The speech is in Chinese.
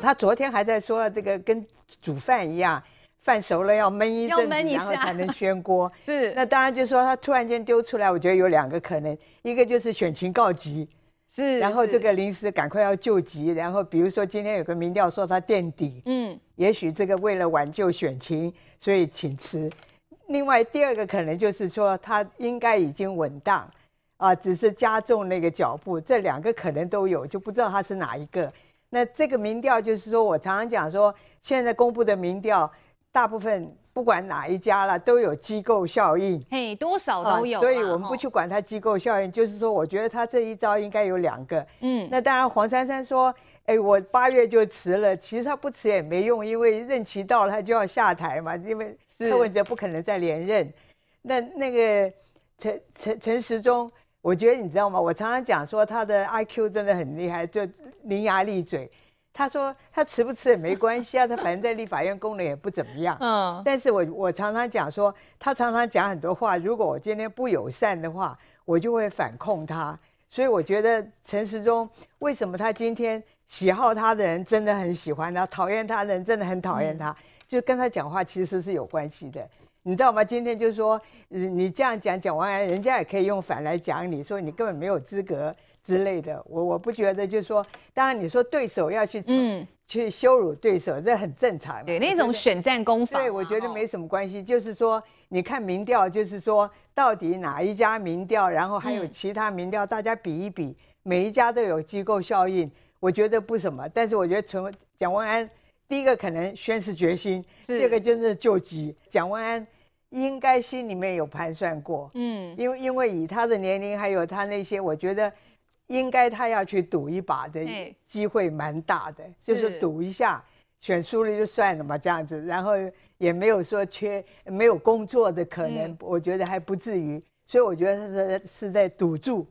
他昨天还在说这个跟煮饭一样，饭熟了要焖一阵子，然后才能宣锅。是，那当然就是说他突然间丢出来，我觉得有两个可能，一个就是选情告急，是，然后这个临时赶快要救急。然后比如说今天有个民调说他垫底，嗯，也许这个为了挽救选情，所以请辞。另外第二个可能就是说他应该已经稳当，啊，只是加重那个脚步。这两个可能都有，就不知道他是哪一个。那这个民调就是说，我常常讲说，现在公布的民调，大部分不管哪一家了，都有机构效应。嘿，多少都有。所以我们不去管它机构效应，就是说，我觉得他这一招应该有两个。嗯。那当然，黄珊珊说：“哎，我八月就辞了，其实他不辞也没用，因为任期到了他就要下台嘛，因为柯文哲不可能再连任。”那那个陈陈陈时中。我觉得你知道吗？我常常讲说他的 IQ 真的很厉害，就伶牙俐嘴。他说他辞不辞也没关系啊，他反正在立法院功能也不怎么样。嗯。但是我我常常讲说，他常常讲很多话。如果我今天不友善的话，我就会反控他。所以我觉得陈时中为什么他今天喜好他的人真的很喜欢他，讨厌他的人真的很讨厌他，就跟他讲话其实是有关系的。你知道吗？今天就说你这样讲讲完，人家也可以用反来讲，你说你根本没有资格之类的。我我不觉得，就是说，当然你说对手要去嗯去羞辱对手，这很正常。对，那种选战攻防。对，我觉得没什么关系。就是说，你看民调，就是说到底哪一家民调，然后还有其他民调，大家比一比，每一家都有机构效应，我觉得不什么。但是我觉得陈蒋文安。第一个可能宣誓决心，第二个就是救急。蒋万安应该心里面有盘算过，嗯，因为因为以他的年龄还有他那些，我觉得应该他要去赌一把的机会蛮大的，就是赌一下，选输了就算了嘛，这样子，然后也没有说缺没有工作的可能，我觉得还不至于，所以我觉得他是是在赌注。